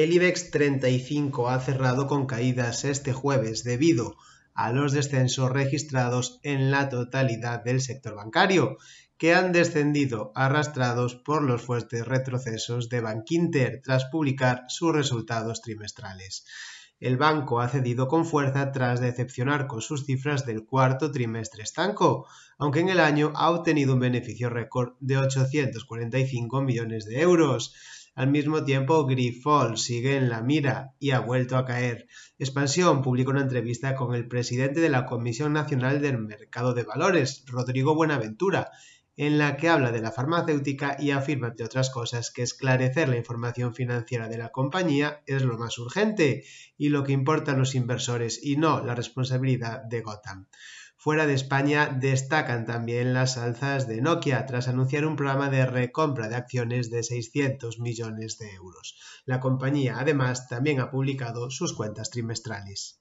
El IBEX 35 ha cerrado con caídas este jueves debido a los descensos registrados en la totalidad del sector bancario, que han descendido arrastrados por los fuertes retrocesos de Bankinter tras publicar sus resultados trimestrales. El banco ha cedido con fuerza tras decepcionar con sus cifras del cuarto trimestre estanco, aunque en el año ha obtenido un beneficio récord de 845 millones de euros. Al mismo tiempo, Grifol sigue en la mira y ha vuelto a caer. Expansión publicó una entrevista con el presidente de la Comisión Nacional del Mercado de Valores, Rodrigo Buenaventura, en la que habla de la farmacéutica y afirma, entre otras cosas, que esclarecer la información financiera de la compañía es lo más urgente y lo que importa a los inversores y no la responsabilidad de Gotham. Fuera de España destacan también las alzas de Nokia tras anunciar un programa de recompra de acciones de 600 millones de euros. La compañía además también ha publicado sus cuentas trimestrales.